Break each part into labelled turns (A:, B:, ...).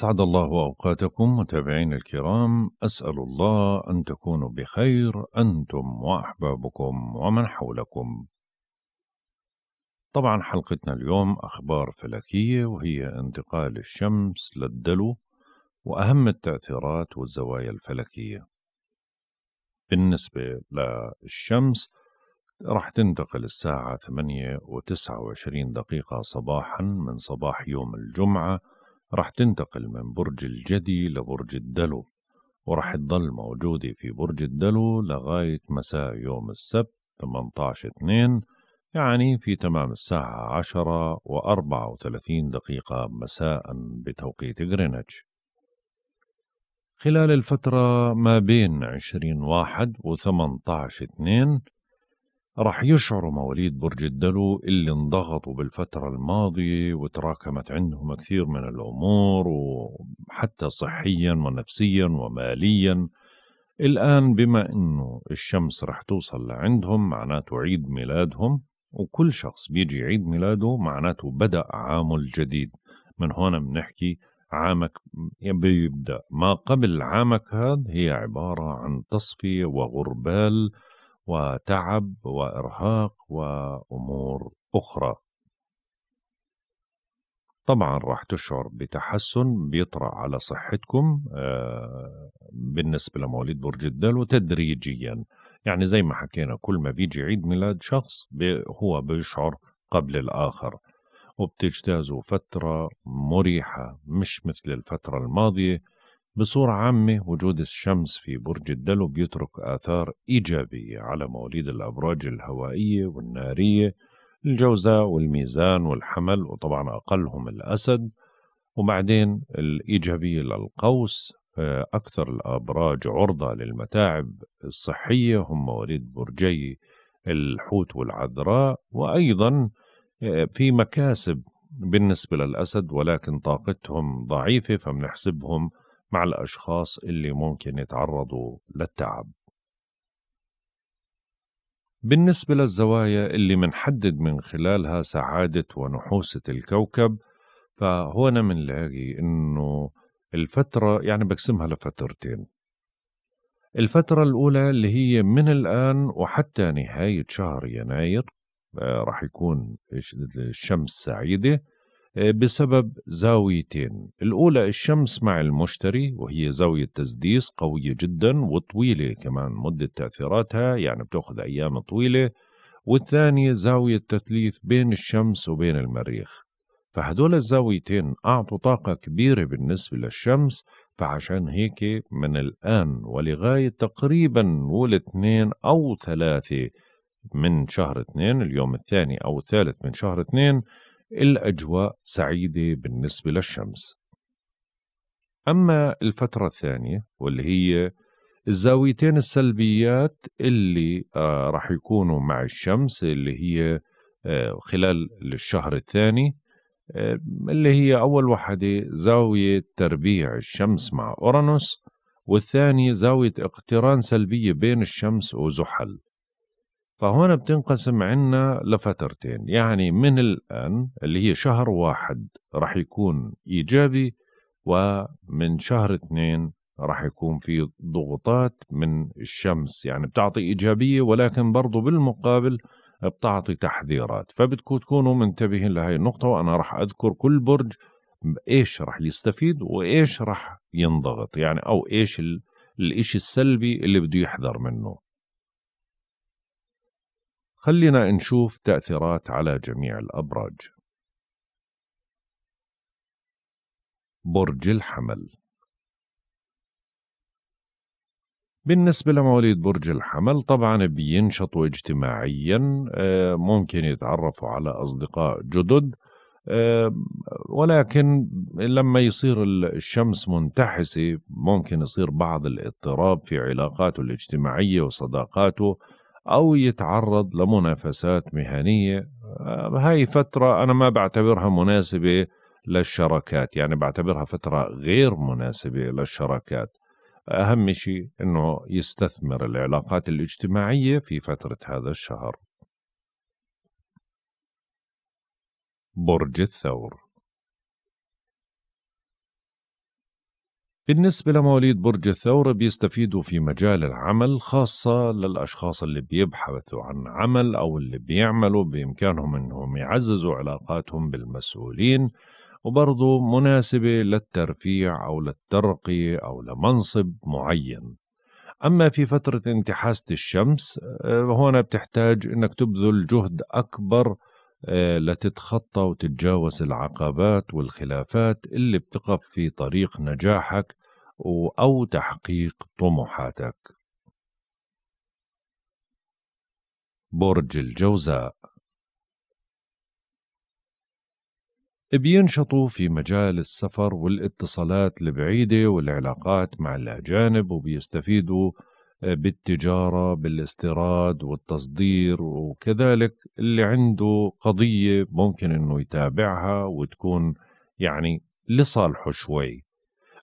A: أسعد الله أوقاتكم متابعين الكرام أسأل الله أن تكونوا بخير أنتم وأحبابكم ومن حولكم طبعا حلقتنا اليوم أخبار فلكية وهي انتقال الشمس للدلو وأهم التأثيرات والزوايا الفلكية بالنسبة للشمس راح تنتقل الساعة 8 و 29 دقيقة صباحا من صباح يوم الجمعة رح تنتقل من برج الجدي لبرج الدلو ورح تضل موجودة في برج الدلو لغاية مساء يوم السبت 18 2 يعني في تمام الساعة 10 و34 دقيقة مساء بتوقيت غرينتش خلال الفترة ما بين 20 و 18 2 رح يشعروا مواليد برج الدلو اللي انضغطوا بالفترة الماضية وتراكمت عندهم كثير من الأمور وحتى صحيا ونفسيا وماليا الآن بما أنه الشمس رح توصل لعندهم معناته عيد ميلادهم وكل شخص بيجي عيد ميلاده معناته بدأ عامه الجديد من هون بنحكي عامك بيبدأ ما قبل عامك هذا هي عبارة عن تصفية وغربال وتعب وارهاق وامور اخرى طبعا راح تشعر بتحسن بيطرأ على صحتكم آه، بالنسبة لمواليد برج الدلو وتدريجيا يعني زي ما حكينا كل ما بيجي عيد ميلاد شخص هو بيشعر قبل الآخر وبتجتازوا فترة مريحة مش مثل الفترة الماضية بصورة عامة وجود الشمس في برج الدلو بيترك آثار إيجابية على مواليد الأبراج الهوائية والنارية الجوزاء والميزان والحمل وطبعا أقلهم الأسد وبعدين الإيجابية للقوس آه، أكثر الأبراج عرضة للمتاعب الصحية هم مواليد برجي الحوت والعذراء وأيضا آه، في مكاسب بالنسبة للأسد ولكن طاقتهم ضعيفة فبنحسبهم مع الأشخاص اللي ممكن يتعرضوا للتعب بالنسبة للزوايا اللي منحدد من خلالها سعادة ونحوسة الكوكب من لاقي إنه الفترة يعني بقسمها لفترتين الفترة الأولى اللي هي من الآن وحتى نهاية شهر يناير آه، رح يكون الشمس سعيدة بسبب زاويتين الأولى الشمس مع المشتري وهي زاوية تسديس قوية جدا وطويلة كمان مدة تأثيراتها يعني بتأخذ أيام طويلة والثانية زاوية تثليث بين الشمس وبين المريخ فهدول الزاويتين أعطوا طاقة كبيرة بالنسبة للشمس فعشان هيك من الآن ولغاية تقريبا والاثنين اثنين أو ثلاثة من شهر اثنين اليوم الثاني أو الثالث من شهر اثنين الأجواء سعيدة بالنسبة للشمس أما الفترة الثانية واللي هي الزاويتين السلبيات اللي آه راح يكونوا مع الشمس اللي هي آه خلال الشهر الثاني آه اللي هي أول وحدة زاوية تربيع الشمس مع أورانوس والثانية زاوية اقتران سلبية بين الشمس وزحل فهون بتنقسم عنا لفترتين يعني من الآن اللي هي شهر واحد رح يكون إيجابي ومن شهر اثنين رح يكون في ضغوطات من الشمس يعني بتعطي إيجابية ولكن برضو بالمقابل بتعطي تحذيرات فبتكون تكونوا منتبهين لهي النقطة وأنا رح أذكر كل برج إيش رح يستفيد وإيش رح ينضغط يعني أو إيش الإشي السلبي اللي بده يحذر منه خلينا نشوف تأثيرات على جميع الأبراج برج الحمل بالنسبة لمواليد برج الحمل طبعا بينشطوا اجتماعيا آه، ممكن يتعرفوا على أصدقاء جدد آه، ولكن لما يصير الشمس منتحسة ممكن يصير بعض الاضطراب في علاقاته الاجتماعية وصداقاته أو يتعرض لمنافسات مهنية آه، هاي فترة أنا ما بعتبرها مناسبة للشراكات يعني بعتبرها فترة غير مناسبة للشراكات أهم شيء أنه يستثمر العلاقات الاجتماعية في فترة هذا الشهر برج الثور بالنسبة لمواليد برج الثور بيستفيدوا في مجال العمل خاصة للأشخاص اللي بيبحثوا عن عمل أو اللي بيعملوا بإمكانهم أنهم يعززوا علاقاتهم بالمسؤولين وبرضه مناسبة للترفيع أو للترقية أو لمنصب معين أما في فترة انتحاسة الشمس آه، هنا بتحتاج أنك تبذل جهد أكبر آه، لتتخطى وتتجاوز العقبات والخلافات اللي بتقف في طريق نجاحك أو تحقيق طموحاتك. برج الجوزاء بينشطوا في مجال السفر والاتصالات البعيدة والعلاقات مع الأجانب وبيستفيدوا بالتجارة بالاستيراد والتصدير وكذلك اللي عنده قضية ممكن أنه يتابعها وتكون يعني لصالحه شوي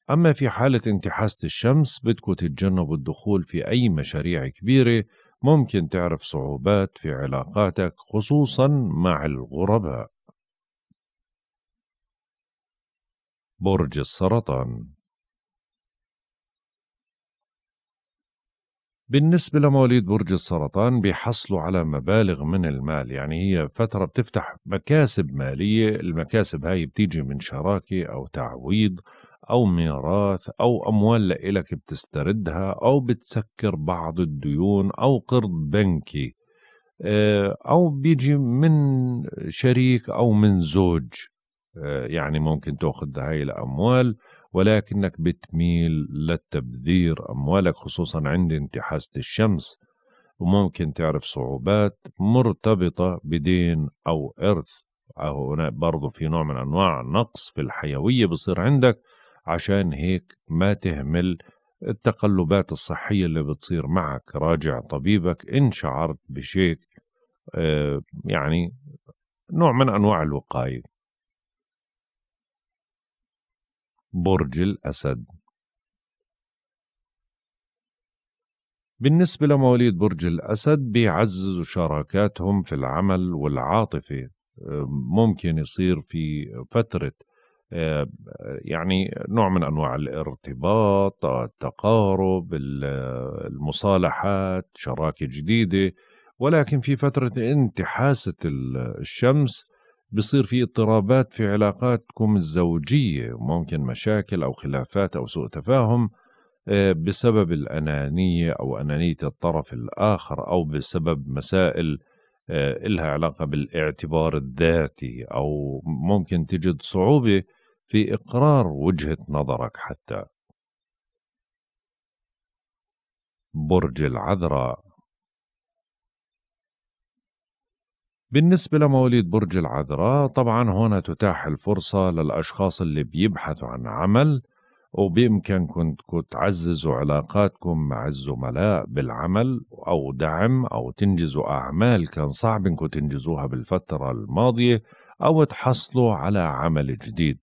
A: أما في حالة انتحاسة الشمس بدكو تتجنبوا الدخول في أي مشاريع كبيرة ممكن تعرف صعوبات في علاقاتك خصوصا مع الغرباء برج السرطان بالنسبة لمواليد برج السرطان بيحصلوا على مبالغ من المال يعني هي فترة بتفتح مكاسب مالية المكاسب هاي بتيجي من شراكة أو تعويض أو ميراث أو أموال لإلك بتستردها أو بتسكر بعض الديون أو قرض بنكي آه، أو بيجي من شريك أو من زوج آه، يعني ممكن تأخذ هاي الأموال ولكنك بتميل للتبذير أموالك خصوصا عند انتحاسة الشمس وممكن تعرف صعوبات مرتبطة بدين أو إرث أو هنا برضو في نوع من أنواع نقص في الحيوية بصير عندك عشان هيك ما تهمل التقلبات الصحية اللي بتصير معك راجع طبيبك إن شعرت بشيء آه، يعني نوع من أنواع الوقاية برج الأسد بالنسبة لمواليد برج الأسد بيعززوا شراكاتهم في العمل والعاطفة آه، ممكن يصير في فترة آه، يعني نوع من انواع الارتباط التقارب المصالحات شراكه جديده ولكن في فتره انتحاسه الشمس بصير في اضطرابات في علاقاتكم الزوجيه ممكن مشاكل او خلافات او سوء تفاهم آه، بسبب الانانيه او انانيه الطرف الاخر او بسبب مسائل آه، إلها علاقة بالاعتبار الذاتي أو ممكن تجد صعوبة في إقرار وجهة نظرك حتى برج العذراء بالنسبة لمواليد برج العذراء طبعا هنا تتاح الفرصة للأشخاص اللي بيبحثوا عن عمل وبإمكانكم تعززوا علاقاتكم مع الزملاء بالعمل أو دعم أو تنجزوا أعمال كان صعب إنكم تنجزوها بالفترة الماضية أو تحصلوا على عمل جديد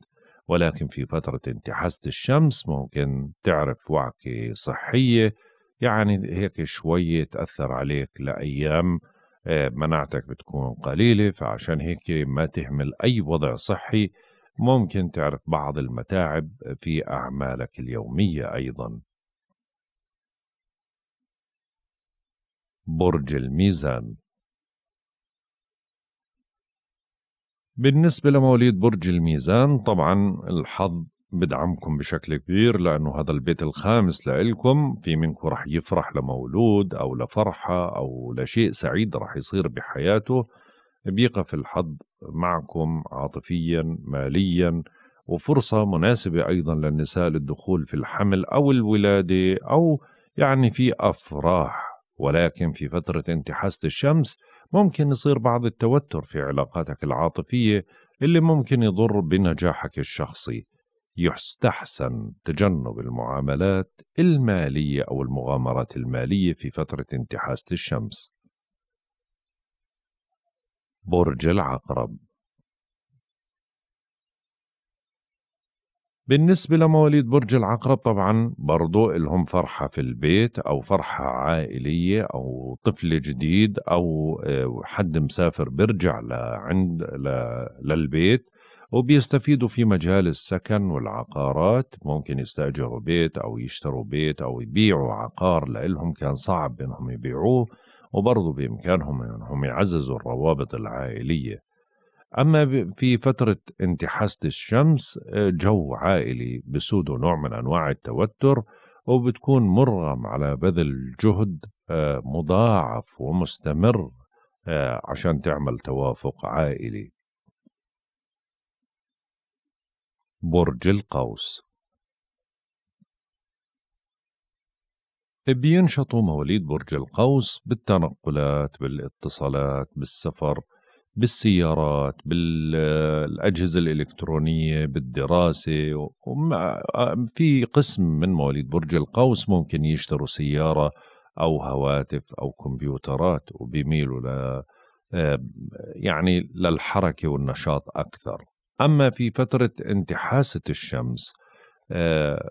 A: ولكن في فترة انتحاسة الشمس ممكن تعرف وعكة صحية يعني هيك شوية تأثر عليك لأيام آه، مناعتك بتكون قليلة فعشان هيك ما تهمل أي وضع صحي ممكن تعرف بعض المتاعب في أعمالك اليومية أيضا برج الميزان بالنسبة لمواليد برج الميزان طبعا الحظ بدعمكم بشكل كبير لأنه هذا البيت الخامس لإلكم في منكم رح يفرح لمولود أو لفرحة أو لشيء سعيد رح يصير بحياته بيقف الحظ معكم عاطفيا ماليا وفرصة مناسبة أيضا للنساء للدخول في الحمل أو الولادة أو يعني في أفراح ولكن في فترة انتحاسة الشمس ممكن يصير بعض التوتر في علاقاتك العاطفية اللي ممكن يضر بنجاحك الشخصي يستحسن تجنب المعاملات المالية أو المغامرات المالية في فترة انتحاسة الشمس برج العقرب بالنسبة لمواليد برج العقرب طبعا برضو لهم فرحة في البيت أو فرحة عائلية أو طفل جديد أو آه، حد مسافر بيرجع لعند للبيت وبيستفيدوا في مجال السكن والعقارات ممكن يستأجروا بيت أو يشتروا بيت أو يبيعوا عقار لإلهم كان صعب إنهم يبيعوه وبرضو بإمكانهم إنهم يعززوا الروابط العائلية أما في فترة انتحاسة الشمس آه، جو عائلي بسوده نوع من أنواع التوتر وبتكون مرغم على بذل جهد آه، مضاعف ومستمر آه، عشان تعمل توافق عائلي برج القوس بينشطوا مواليد برج القوس بالتنقلات بالاتصالات بالسفر بالسيارات بالاجهزه الالكترونيه بالدراسه في قسم من مواليد برج القوس ممكن يشتروا سياره او هواتف او كمبيوترات وبيميلوا ل آه، يعني للحركه والنشاط اكثر اما في فتره انتحاسه الشمس آه،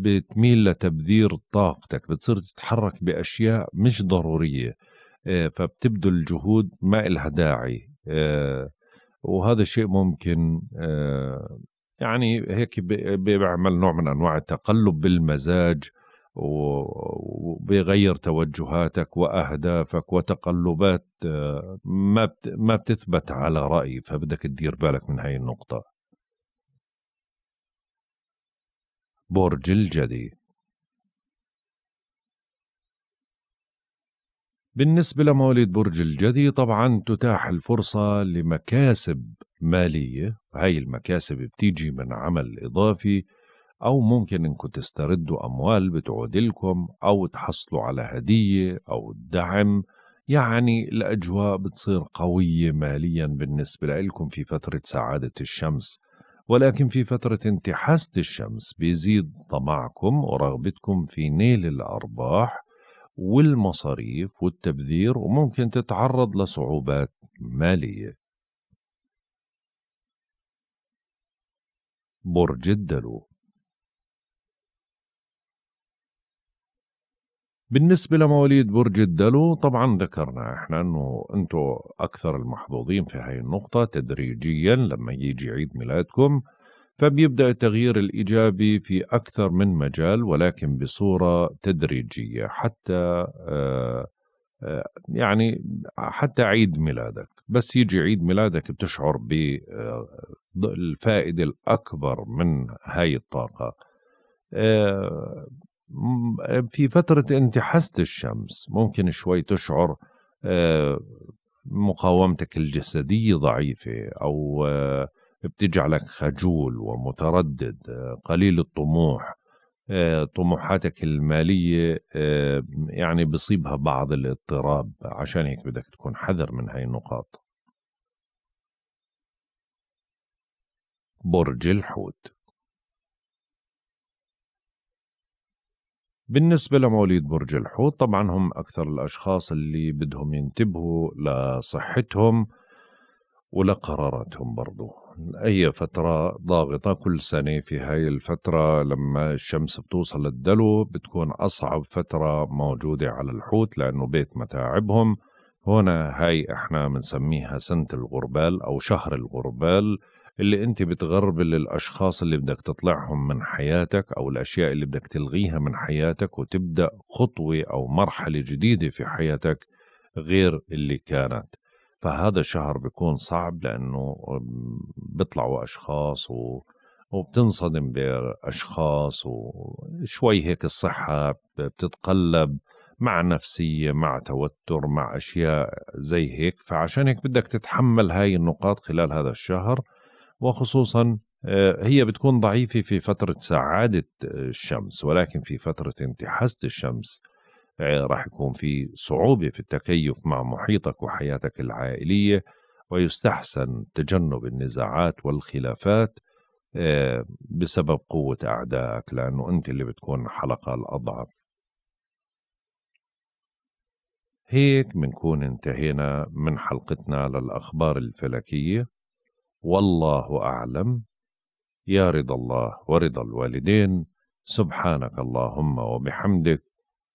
A: بتميل لتبذير طاقتك بتصير تتحرك باشياء مش ضروريه آه، فبتبدو الجهود ما إلها داعي آه، وهذا الشيء ممكن آه، يعني هيك بيعمل نوع من انواع التقلب بالمزاج وبيغير توجهاتك واهدافك وتقلبات آه، ما ما بتثبت على راي فبدك تدير بالك من هاي النقطه برج الجدي بالنسبة لمواليد برج الجدي طبعا تتاح الفرصة لمكاسب مالية هاي المكاسب بتيجي من عمل إضافي أو ممكن إنكم تستردوا أموال بتعود لكم أو تحصلوا على هدية أو دعم يعني الأجواء بتصير قوية ماليا بالنسبة لكم في فترة سعادة الشمس ولكن في فترة انتحاسة الشمس بيزيد طمعكم ورغبتكم في نيل الأرباح والمصاريف والتبذير وممكن تتعرض لصعوبات مالية برج الدلو بالنسبة لمواليد برج الدلو طبعا ذكرنا احنا انه انتم اكثر المحظوظين في هاي النقطة تدريجيا لما يجي عيد ميلادكم فبيبدا التغيير الايجابي في اكثر من مجال ولكن بصوره تدريجيه حتى آه، آه، يعني حتى عيد ميلادك بس يجي عيد ميلادك بتشعر بالفائده آه، الاكبر من هاي الطاقه في فترة انتحست الشمس ممكن شوي تشعر مقاومتك الجسدية ضعيفة أو بتجعلك خجول ومتردد آه، قليل الطموح آه، طموحاتك المالية آه، يعني بصيبها بعض الاضطراب عشان هيك بدك تكون حذر من هاي النقاط برج الحوت بالنسبة لمواليد برج الحوت طبعا هم أكثر الأشخاص اللي بدهم ينتبهوا لصحتهم ولقراراتهم برضو أي فترة ضاغطة كل سنة في هاي الفترة لما الشمس بتوصل للدلو بتكون أصعب فترة موجودة على الحوت لأنه بيت متاعبهم هنا هاي احنا بنسميها سنة الغربال أو شهر الغربال اللي انت بتغربل الاشخاص اللي بدك تطلعهم من حياتك او الاشياء اللي بدك تلغيها من حياتك وتبدا خطوه او مرحله جديده في حياتك غير اللي كانت فهذا الشهر بيكون صعب لانه بيطلعوا اشخاص و وبتنصدم باشخاص وشوي هيك الصحه بتتقلب مع نفسيه مع توتر مع اشياء زي هيك فعشان هيك بدك تتحمل هاي النقاط خلال هذا الشهر وخصوصا آه، هي بتكون ضعيفه في فتره سعاده الشمس ولكن في فتره انتحاسه الشمس راح يكون في صعوبة في التكيف مع محيطك وحياتك العائلية ويستحسن تجنب النزاعات والخلافات آه، بسبب قوة أعدائك لأنه أنت اللي بتكون الحلقة الأضعف هيك بنكون انتهينا من حلقتنا للأخبار الفلكية والله أعلم يا رضا الله ورضا الوالدين سبحانك اللهم وبحمدك